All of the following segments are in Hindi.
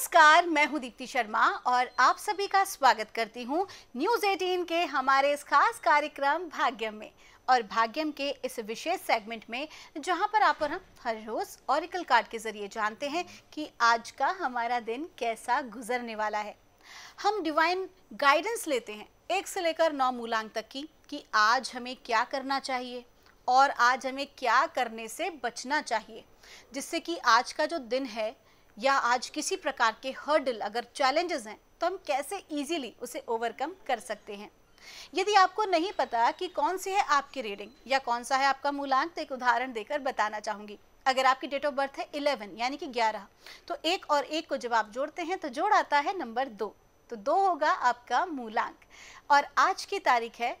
नमस्कार मैं हूं दीप्ति शर्मा और आप सभी का स्वागत करती हूं न्यूज़ 18 के हमारे इस खास कार्यक्रम भाग्यम में और भाग्यम के इस विशेष सेगमेंट में जहां पर आप और हम हर रोज़ ऑरिकल कार्ड के ज़रिए जानते हैं कि आज का हमारा दिन कैसा गुजरने वाला है हम डिवाइन गाइडेंस लेते हैं एक से लेकर नौ मूलांक तक की कि आज हमें क्या करना चाहिए और आज हमें क्या करने से बचना चाहिए जिससे कि आज का जो दिन है या आज किसी प्रकार के हर्डल अगर चैलेंजेस हैं तो हम कैसे इजीली उसे ओवरकम कर सकते हैं यदि आपको नहीं पता कि कौन सी है आपकी रीडिंग या कौन सा है आपका मूलांक तो एक उदाहरण देकर बताना चाहूंगी अगर आपकी डेट ऑफ बर्थ है 11 यानी कि 11 तो एक और एक को जब आप जोड़ते हैं तो जोड़ आता है नंबर दो तो दो होगा आपका मूलांक और आज की तारीख है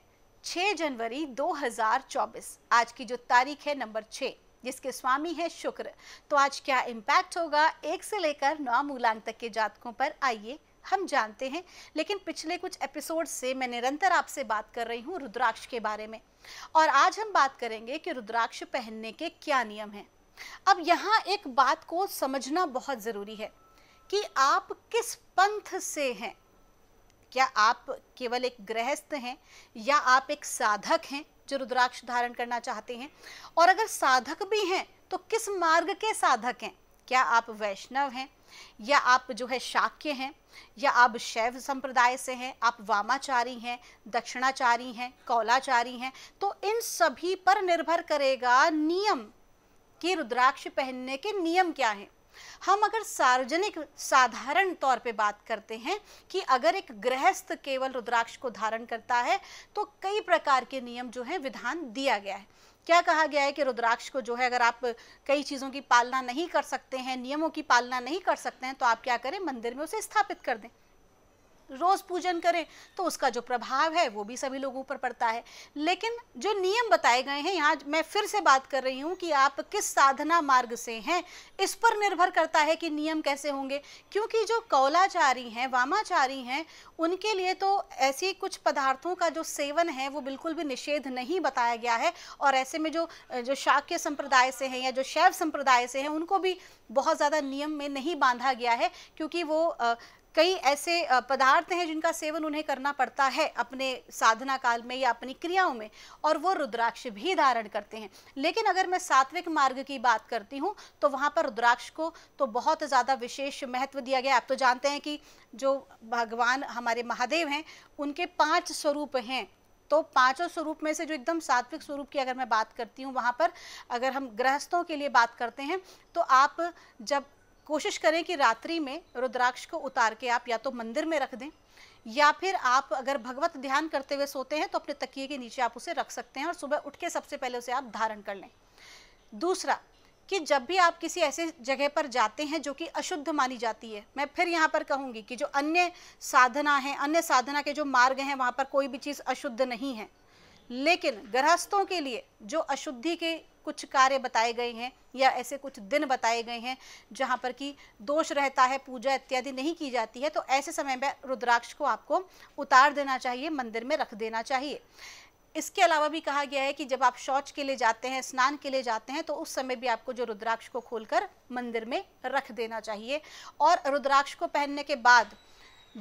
6 जनवरी 2024 आज की जो तारीख है नंबर छः जिसके स्वामी है शुक्र तो आज क्या इम्पैक्ट होगा एक से लेकर नौ मूलांक तक के जातकों पर आइए हम जानते हैं लेकिन पिछले कुछ एपिसोड से मैं निरंतर आपसे बात कर रही हूँ रुद्राक्ष के बारे में और आज हम बात करेंगे कि रुद्राक्ष पहनने के क्या नियम हैं अब यहाँ एक बात को समझना बहुत ज़रूरी है कि आप किस पंथ से हैं क्या आप केवल एक गृहस्थ हैं या आप एक साधक हैं जो रुद्राक्ष धारण करना चाहते हैं और अगर साधक भी हैं तो किस मार्ग के साधक हैं क्या आप वैष्णव हैं या आप जो है शाक्य हैं या आप शैव संप्रदाय से हैं आप वामाचारी हैं दक्षिणाचारी हैं कौलाचारी हैं तो इन सभी पर निर्भर करेगा नियम कि रुद्राक्ष पहनने के नियम क्या हैं हम अगर सार्वजनिक साधारण तौर पे बात करते हैं कि अगर एक गृहस्थ केवल रुद्राक्ष को धारण करता है तो कई प्रकार के नियम जो है विधान दिया गया है क्या कहा गया है कि रुद्राक्ष को जो है अगर आप कई चीज़ों की पालना नहीं कर सकते हैं नियमों की पालना नहीं कर सकते हैं तो आप क्या करें मंदिर में उसे स्थापित कर दें रोज पूजन करें तो उसका जो प्रभाव है वो भी सभी लोगों पर पड़ता है लेकिन जो नियम बताए गए हैं यहाँ मैं फिर से बात कर रही हूँ कि आप किस साधना मार्ग से हैं इस पर निर्भर करता है कि नियम कैसे होंगे क्योंकि जो कौलाचारी हैं वामाचारी हैं उनके लिए तो ऐसे कुछ पदार्थों का जो सेवन है वो बिल्कुल भी निषेध नहीं बताया गया है और ऐसे में जो जो शाक्य संप्रदाय से हैं या जो शैव संप्रदाय से हैं उनको भी बहुत ज़्यादा नियम में नहीं बांधा गया है क्योंकि वो कई ऐसे पदार्थ हैं जिनका सेवन उन्हें करना पड़ता है अपने साधना काल में या अपनी क्रियाओं में और वो रुद्राक्ष भी धारण करते हैं लेकिन अगर मैं सात्विक मार्ग की बात करती हूँ तो वहाँ पर रुद्राक्ष को तो बहुत ज़्यादा विशेष महत्व दिया गया आप तो जानते हैं कि जो भगवान हमारे महादेव हैं उनके पाँच स्वरूप हैं तो पांचों स्वरूप में से जो एकदम सात्विक स्वरूप की अगर मैं बात करती हूँ वहाँ पर अगर हम गृहस्थों के लिए बात करते हैं तो आप जब कोशिश करें कि रात्रि में रुद्राक्ष को उतार के आप या तो मंदिर में रख दें या फिर आप अगर भगवत ध्यान करते हुए सोते हैं तो अपने तकिए के नीचे आप उसे रख सकते हैं और सुबह उठ के सबसे पहले उसे आप धारण कर लें दूसरा कि जब भी आप किसी ऐसे जगह पर जाते हैं जो कि अशुद्ध मानी जाती है मैं फिर यहाँ पर कहूँगी कि जो अन्य साधना है अन्य साधना के जो मार्ग हैं वहाँ पर कोई भी चीज़ अशुद्ध नहीं है लेकिन गृहस्थों के लिए जो अशुद्धि के कुछ कार्य बताए गए हैं या ऐसे कुछ दिन बताए गए हैं जहाँ पर कि दोष रहता है पूजा इत्यादि नहीं की जाती है तो ऐसे समय में रुद्राक्ष को आपको उतार देना चाहिए मंदिर में रख देना चाहिए इसके अलावा भी कहा गया है कि जब आप शौच के लिए जाते हैं स्नान के लिए जाते हैं तो उस समय भी आपको जो रुद्राक्ष को खोलकर मंदिर में रख देना चाहिए और रुद्राक्ष को पहनने के बाद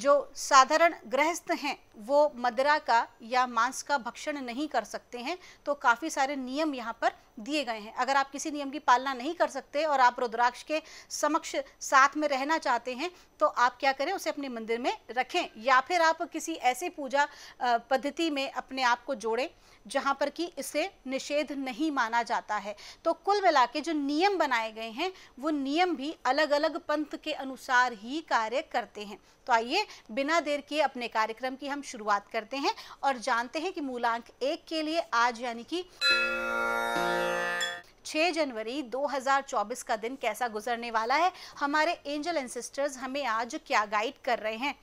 जो साधारण गृहस्थ हैं वो मदरा का या मांस का भक्षण नहीं कर सकते हैं तो काफ़ी सारे नियम यहाँ पर दिए गए हैं अगर आप किसी नियम की पालना नहीं कर सकते और आप रुद्राक्ष के समक्ष साथ में रहना चाहते हैं तो आप क्या करें उसे अपने मंदिर में रखें या फिर आप किसी ऐसे पूजा पद्धति में अपने आप को जोड़ें जहाँ पर कि इसे निषेध नहीं माना जाता है तो कुल मिला के जो नियम बनाए गए हैं वो नियम भी अलग अलग पंथ के अनुसार ही कार्य करते हैं तो आइए बिना देर किए अपने कार्यक्रम की हम शुरुआत करते हैं और जानते हैं कि मूलांक एक के लिए आज यानी कि 6 जनवरी 2024 का दिन कैसा गुजरने वाला है हमारे एंजल एंसिस्टर्स हमें आज क्या गाइड कर रहे हैं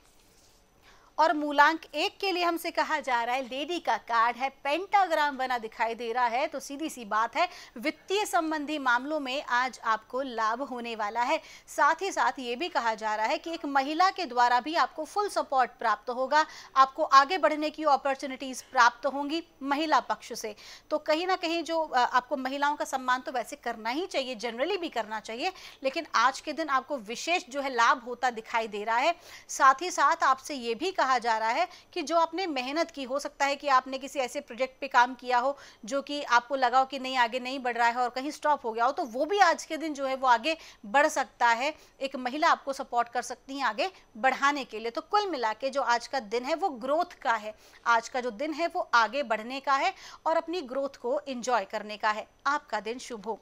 और मूलांक एक के लिए हमसे कहा जा रहा है लेडी का कार्ड है पेंटाग्राम बना दिखाई दे रहा है तो सीधी सी बात है वित्तीय संबंधी मामलों में आज आपको लाभ होने वाला है साथ ही साथ ये भी कहा जा रहा है कि एक महिला के द्वारा भी आपको फुल सपोर्ट प्राप्त होगा आपको आगे बढ़ने की अपॉर्चुनिटीज प्राप्त होंगी महिला पक्ष से तो कहीं ना कहीं जो आपको महिलाओं का सम्मान तो वैसे करना ही चाहिए जनरली भी करना चाहिए लेकिन आज के दिन आपको विशेष जो है लाभ होता दिखाई दे रहा है साथ ही साथ आपसे ये भी कहा कहा जा रहा है कि जो आपने मेहनत की हो सकता है कि आपने किसी ऐसे प्रोजेक्ट पे काम किया हो जो कि आपको लगा हो कि नहीं आगे नहीं बढ़ रहा है और कहीं स्टॉप हो गया हो तो वो भी आज के दिन जो है वो आगे बढ़ सकता है एक महिला आपको सपोर्ट कर सकती है आगे बढ़ाने के लिए तो कुल मिला के जो आज का दिन है वो ग्रोथ का है आज का जो दिन है वो आगे बढ़ने का है और अपनी ग्रोथ को इंजॉय करने का है आपका दिन शुभ हो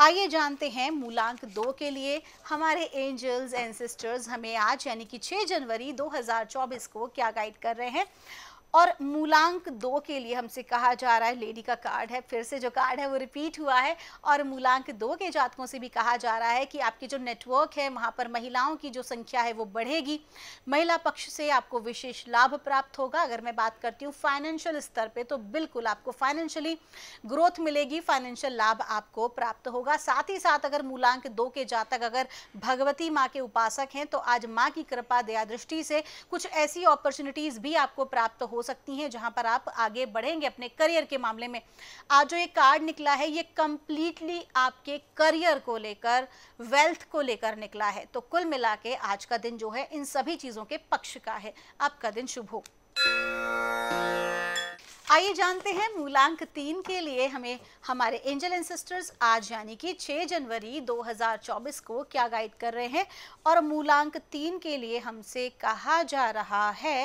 आइए जानते हैं मूलांक दो के लिए हमारे एंजल्स सिस्टर्स हमें आज यानी कि 6 जनवरी 2024 को क्या गाइड कर रहे हैं और मूलांक दो के लिए हमसे कहा जा रहा है लेडी का कार्ड है फिर से जो कार्ड है वो रिपीट हुआ है और मूलांक दो के जातकों से भी कहा जा रहा है कि आपकी जो नेटवर्क है वहाँ पर महिलाओं की जो संख्या है वो बढ़ेगी महिला पक्ष से आपको विशेष लाभ प्राप्त होगा अगर मैं बात करती हूँ फाइनेंशियल स्तर पर तो बिल्कुल आपको फाइनेंशियली ग्रोथ मिलेगी फाइनेंशियल लाभ आपको प्राप्त होगा साथ ही साथ अगर मूलांक दो के जातक अगर भगवती माँ के उपासक हैं तो आज माँ की कृपा दया दृष्टि से कुछ ऐसी अपॉर्चुनिटीज़ भी आपको प्राप्त हो सकती हैं जहां पर आप आगे बढ़ेंगे अपने करियर के मामले में आज जो ये कार्ड निकला है ये कम्प्लीटली आपके करियर को लेकर वेल्थ को लेकर निकला है तो कुल मिला के आज का दिन जो है इन सभी चीज़ों के पक्ष का है आपका दिन शुभ हो आइए जानते हैं मूलांक तीन के लिए हमें हमारे एंजल एंसेस्टर्स आज यानी कि 6 जनवरी 2024 को क्या गाइड कर रहे हैं और मूलांक तीन के लिए हमसे कहा जा रहा है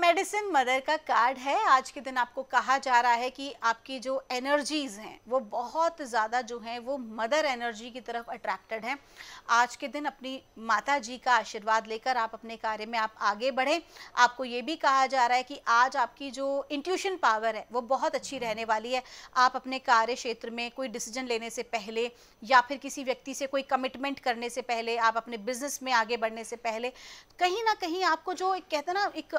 मेडिसिन मदर का कार्ड है आज के दिन आपको कहा जा रहा है कि आपकी जो एनर्जीज़ हैं वो बहुत ज़्यादा जो हैं वो मदर एनर्जी की तरफ अट्रैक्टेड हैं आज के दिन अपनी माता जी का आशीर्वाद लेकर आप अपने कार्य में आप आगे बढ़ें आपको ये भी कहा जा रहा है कि आज आपकी जो इंट्यूशन पावर है वो बहुत अच्छी रहने वाली है आप अपने कार्य क्षेत्र में कोई डिसीजन लेने से पहले या फिर किसी व्यक्ति से कोई कमिटमेंट करने से पहले आप अपने बिजनेस में आगे बढ़ने से पहले कहीं ना कहीं आपको जो एक कहते ना एक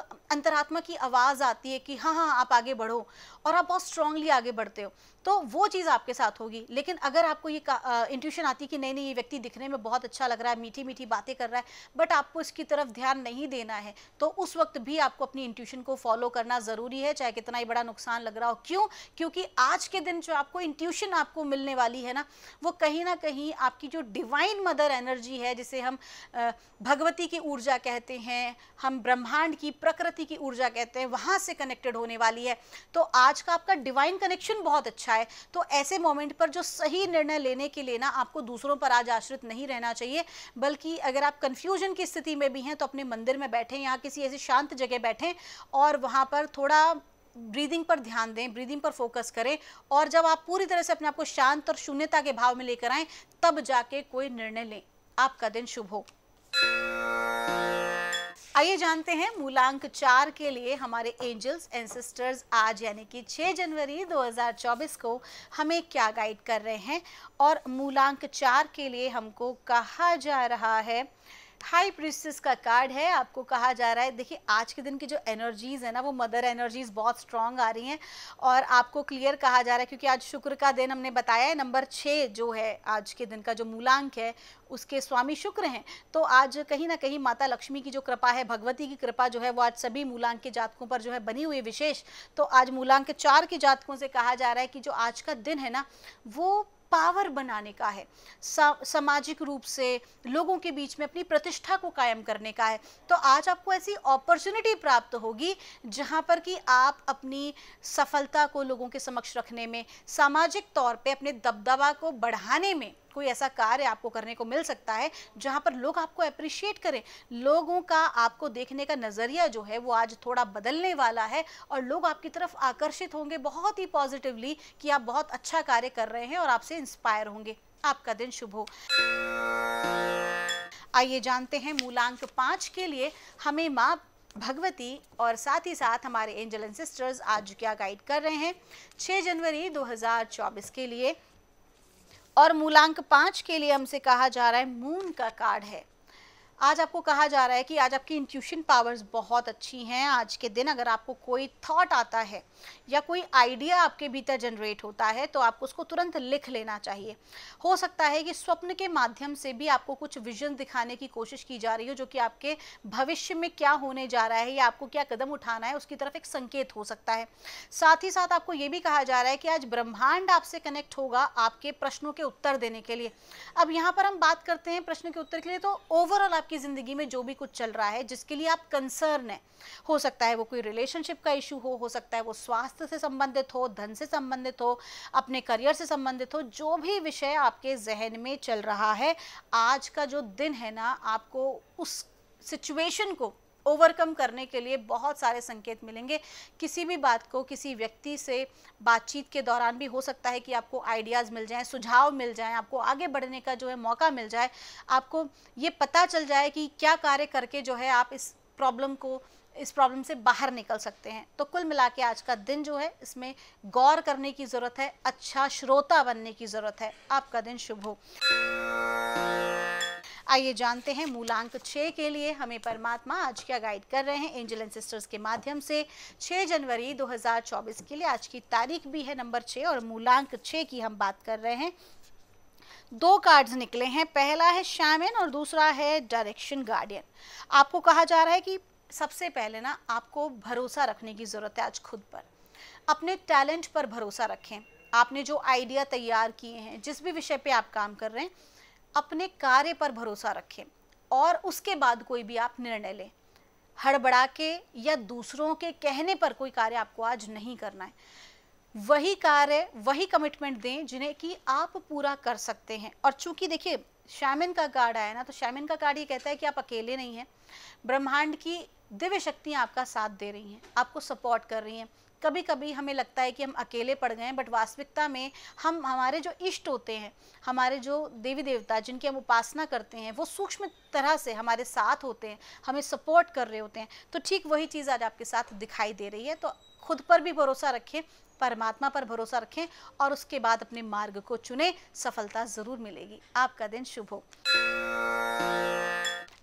अंतरात्मा की आवाज़ आती है कि हाँ हाँ आप आगे बढ़ो और आप बहुत स्ट्रांगली आगे बढ़ते हो तो वो चीज़ आपके साथ होगी लेकिन अगर आपको ये इंट्यूशन आती है कि नहीं नहीं ये व्यक्ति दिखने में बहुत अच्छा लग रहा है मीठी मीठी बातें कर रहा है बट आपको इसकी तरफ ध्यान नहीं देना है तो उस वक्त भी आपको अपनी इंट्यूशन को फॉलो करना ज़रूरी है चाहे कितना ही बड़ा नुकसान लग रहा हो क्यों क्योंकि आज के दिन जो आपको इंट्यूशन आपको मिलने वाली है ना वो कहीं ना कहीं आपकी जो डिवाइन मदर एनर्जी है जिसे हम भगवती की ऊर्जा कहते हैं हम ब्रह्मांड की प्रकृति की ऊर्जा कहते हैं वहां से कनेक्टेड होने वाली है तो आज का आपका डिवाइन कनेक्शन बहुत अच्छा है तो ऐसे मोमेंट पर जो सही निर्णय लेने के लिए ना आपको दूसरों पर आज आश्रित नहीं रहना चाहिए बल्कि अगर आप कंफ्यूजन की स्थिति में भी हैं तो अपने मंदिर में बैठें या किसी ऐसी शांत जगह बैठें और वहां पर थोड़ा ब्रीदिंग पर ध्यान दें ब्रीदिंग पर फोकस करें और जब आप पूरी तरह से अपने आप को शांत और शून्यता के भाव में लेकर आए तब जाके कोई निर्णय लें आपका दिन शुभ हो आइए जानते हैं मूलांक चार के लिए हमारे एंजल्स एंड सिस्टर्स आज यानी कि 6 जनवरी 2024 को हमें क्या गाइड कर रहे हैं और मूलांक चार के लिए हमको कहा जा रहा है हाई प्रिस्टिस का कार्ड है आपको कहा जा रहा है देखिए आज के दिन की जो एनर्जीज है ना वो मदर एनर्जीज बहुत स्ट्रांग आ रही हैं और आपको क्लियर कहा जा रहा है क्योंकि आज शुक्र का दिन हमने बताया है नंबर छः जो है आज के दिन का जो मूलांक है उसके स्वामी शुक्र हैं तो आज कहीं ना कहीं माता लक्ष्मी की जो कृपा है भगवती की कृपा जो है वो आज सभी मूलांक के जातकों पर जो है बनी हुई विशेष तो आज मूलांक चार के जातकों से कहा जा रहा है कि जो आज का दिन है ना वो पावर बनाने का है सामाजिक रूप से लोगों के बीच में अपनी प्रतिष्ठा को कायम करने का है तो आज आपको ऐसी अपॉर्चुनिटी प्राप्त होगी जहाँ पर कि आप अपनी सफलता को लोगों के समक्ष रखने में सामाजिक तौर पे अपने दबदबा को बढ़ाने में कोई ऐसा कार्य आपको करने को मिल सकता है जहां पर लोग आपको अप्रिशिएट करें लोगों का आपको देखने का नज़रिया जो है वो आज थोड़ा बदलने वाला है और लोग आपकी तरफ आकर्षित होंगे बहुत ही पॉजिटिवली कि आप बहुत अच्छा कार्य कर रहे हैं और आपसे इंस्पायर होंगे आपका दिन शुभ हो आइए जानते हैं मूलांक पाँच के लिए हमें माँ भगवती और साथ ही साथ हमारे एंजल एंड सिस्टर्स आज क्या गाइड कर रहे हैं 6 जनवरी 2024 के लिए और मूलांक पांच के लिए हमसे कहा जा रहा है मून का कार्ड है आज आपको कहा जा रहा है कि आज आपकी इंट्यूशन पावर्स बहुत अच्छी हैं आज के दिन अगर आपको कोई थॉट आता है या कोई आइडिया आपके भीतर जनरेट होता है तो आपको उसको तुरंत लिख लेना चाहिए हो सकता है कि स्वप्न के माध्यम से भी आपको कुछ विजन दिखाने की कोशिश की जा रही हो जो कि आपके भविष्य में क्या होने जा रहा है या आपको क्या कदम उठाना है उसकी तरफ एक संकेत हो सकता है साथ ही साथ आपको ये भी कहा जा रहा है कि आज ब्रह्मांड आपसे कनेक्ट होगा आपके प्रश्नों के उत्तर देने के लिए अब यहाँ पर हम बात करते हैं प्रश्न के उत्तर के लिए तो ओवरऑल आपकी ज़िंदगी में जो भी कुछ चल रहा है जिसके लिए आप कंसर्न है हो सकता है वो कोई रिलेशनशिप का इशू हो हो सकता है वो स्वास्थ्य से संबंधित हो धन से संबंधित हो अपने करियर से संबंधित हो जो भी विषय आपके जहन में चल रहा है आज का जो दिन है ना आपको उस सिचुएशन को ओवरकम करने के लिए बहुत सारे संकेत मिलेंगे किसी भी बात को किसी व्यक्ति से बातचीत के दौरान भी हो सकता है कि आपको आइडियाज़ मिल जाएं सुझाव मिल जाएं आपको आगे बढ़ने का जो है मौका मिल जाए आपको ये पता चल जाए कि क्या कार्य करके जो है आप इस प्रॉब्लम को इस प्रॉब्लम से बाहर निकल सकते हैं तो कुल मिला के आज का दिन जो है इसमें गौर करने की ज़रूरत है अच्छा श्रोता बनने की ज़रूरत है आपका दिन शुभ हो आइए जानते हैं मूलांक छः के लिए हमें परमात्मा आज क्या गाइड कर रहे हैं एंजल एंड सिस्टर्स के माध्यम से 6 जनवरी 2024 के लिए आज की तारीख भी है नंबर छः और मूलांक छः की हम बात कर रहे हैं दो कार्ड्स निकले हैं पहला है शैमन और दूसरा है डायरेक्शन गार्डियन आपको कहा जा रहा है कि सबसे पहले ना आपको भरोसा रखने की ज़रूरत है आज खुद पर अपने टैलेंट पर भरोसा रखें आपने जो आइडिया तैयार किए हैं जिस भी विषय पे आप काम कर रहे हैं अपने कार्य पर भरोसा रखें और उसके बाद कोई भी आप निर्णय लें हड़बड़ा के या दूसरों के कहने पर कोई कार्य आपको आज नहीं करना है वही कार्य वही कमिटमेंट दें जिन्हें कि आप पूरा कर सकते हैं और चूंकि देखिए शैमिन का कार्ड आया ना तो शैमिन का कार्ड ये कहता है कि आप अकेले नहीं हैं ब्रह्मांड की दिव्य शक्तियाँ आपका साथ दे रही हैं आपको सपोर्ट कर रही हैं कभी कभी हमें लगता है कि हम अकेले पड़ गए हैं बट वास्तविकता में हम हमारे जो इष्ट होते हैं हमारे जो देवी देवता जिनकी हम उपासना करते हैं वो सूक्ष्म तरह से हमारे साथ होते हैं हमें सपोर्ट कर रहे होते हैं तो ठीक वही चीज़ आज आपके साथ दिखाई दे रही है तो खुद पर भी भरोसा रखें परमात्मा पर भरोसा रखें और उसके बाद अपने मार्ग को चुने सफलता ज़रूर मिलेगी आपका दिन शुभ हो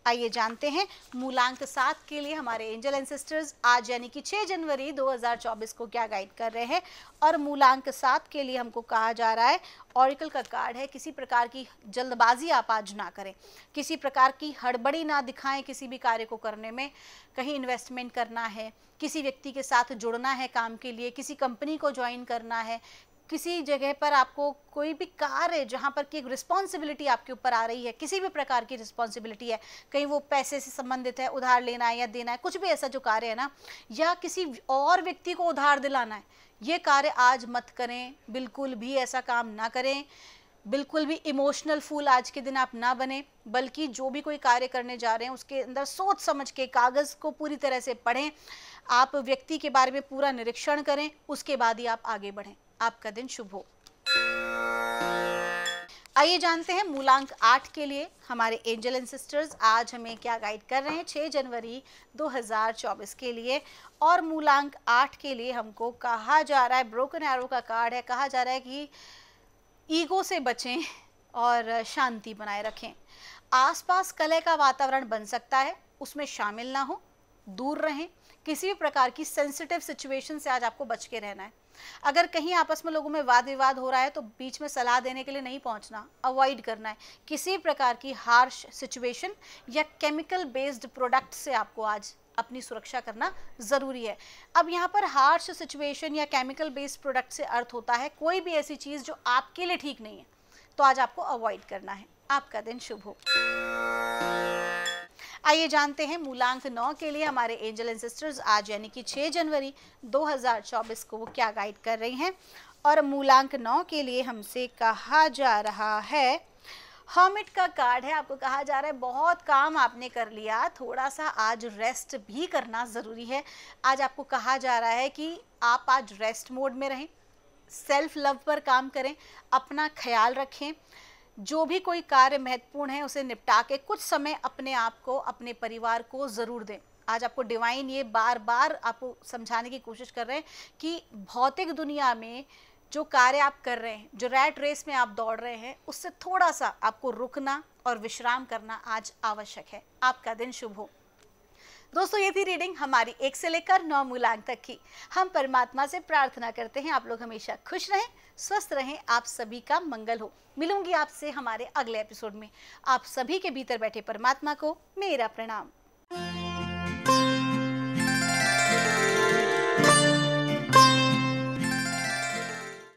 आइए जानते हैं मूलांक सात के लिए हमारे एंजल एंसेस्टर्स आज यानी कि 6 जनवरी 2024 को क्या गाइड कर रहे हैं और मूलांक सात के लिए हमको कहा जा रहा है ऑरिकल का कार्ड है किसी प्रकार की जल्दबाजी आप आज ना करें किसी प्रकार की हड़बड़ी ना दिखाएं किसी भी कार्य को करने में कहीं इन्वेस्टमेंट करना है किसी व्यक्ति के साथ जुड़ना है काम के लिए किसी कंपनी को ज्वाइन करना है किसी जगह पर आपको कोई भी कार्य जहाँ पर कि एक रिस्पॉन्सिबिलिटी आपके ऊपर आ रही है किसी भी प्रकार की रिस्पॉन्सिबिलिटी है कहीं वो पैसे से संबंधित है उधार लेना है या देना है कुछ भी ऐसा जो कार्य है ना या किसी और व्यक्ति को उधार दिलाना है ये कार्य आज मत करें बिल्कुल भी ऐसा काम ना करें बिल्कुल भी इमोशनल फूल आज के दिन आप ना बने बल्कि जो भी कोई कार्य करने जा रहे हैं उसके अंदर सोच समझ के कागज़ को पूरी तरह से पढ़ें आप व्यक्ति के बारे में पूरा निरीक्षण करें उसके बाद ही आप आगे बढ़ें आपका दिन शुभ हो आइए जानते हैं मूलांक आठ के लिए हमारे एंजल एंड सिस्टर्स आज हमें क्या गाइड कर रहे हैं छह जनवरी 2024 के लिए और मूलांक आठ के लिए हमको कहा जा रहा है ब्रोकन एरो का कार्ड है कहा जा रहा है कि ईगो से बचें और शांति बनाए रखें आसपास कलह का वातावरण बन सकता है उसमें शामिल ना हो दूर रहें किसी भी प्रकार की सेंसिटिव सिचुएशन से आज आपको बच के रहना है अगर कहीं आपस में लोगों में वाद विवाद हो रहा है तो बीच में सलाह देने के लिए नहीं पहुंचना अवॉइड करना है किसी प्रकार की हार्श सिचुएशन या केमिकल बेस्ड प्रोडक्ट से आपको आज अपनी सुरक्षा करना ज़रूरी है अब यहाँ पर हार्श सिचुएशन या केमिकल बेस्ड प्रोडक्ट से अर्थ होता है कोई भी ऐसी चीज़ जो आपके लिए ठीक नहीं है तो आज आपको अवॉइड करना है आपका दिन शुभ हो आइए जानते हैं मूलांक नौ के लिए हमारे एंजल एंड सिस्टर्स आज यानी कि 6 जनवरी 2024 को वो क्या गाइड कर रही हैं और मूलांक नौ के लिए हमसे कहा जा रहा है हर्मिट का कार्ड है आपको कहा जा रहा है बहुत काम आपने कर लिया थोड़ा सा आज रेस्ट भी करना ज़रूरी है आज आपको कहा जा रहा है कि आप आज रेस्ट मोड में रहें सेल्फ लव पर काम करें अपना ख्याल रखें जो भी कोई कार्य महत्वपूर्ण है उसे निपटा के कुछ समय अपने आप को अपने परिवार को ज़रूर दें आज आपको डिवाइन ये बार बार आपको समझाने की कोशिश कर रहे हैं कि भौतिक दुनिया में जो कार्य आप कर रहे हैं जो रैट रेस में आप दौड़ रहे हैं उससे थोड़ा सा आपको रुकना और विश्राम करना आज आवश्यक है आपका दिन शुभ हो दोस्तों ये थी रीडिंग हमारी एक से लेकर नौ मूलांक तक की हम परमात्मा से प्रार्थना करते हैं आप लोग हमेशा खुश रहें स्वस्थ रहें आप सभी का मंगल हो मिलूंगी आपसे हमारे अगले एपिसोड में आप सभी के भीतर बैठे परमात्मा को मेरा प्रणाम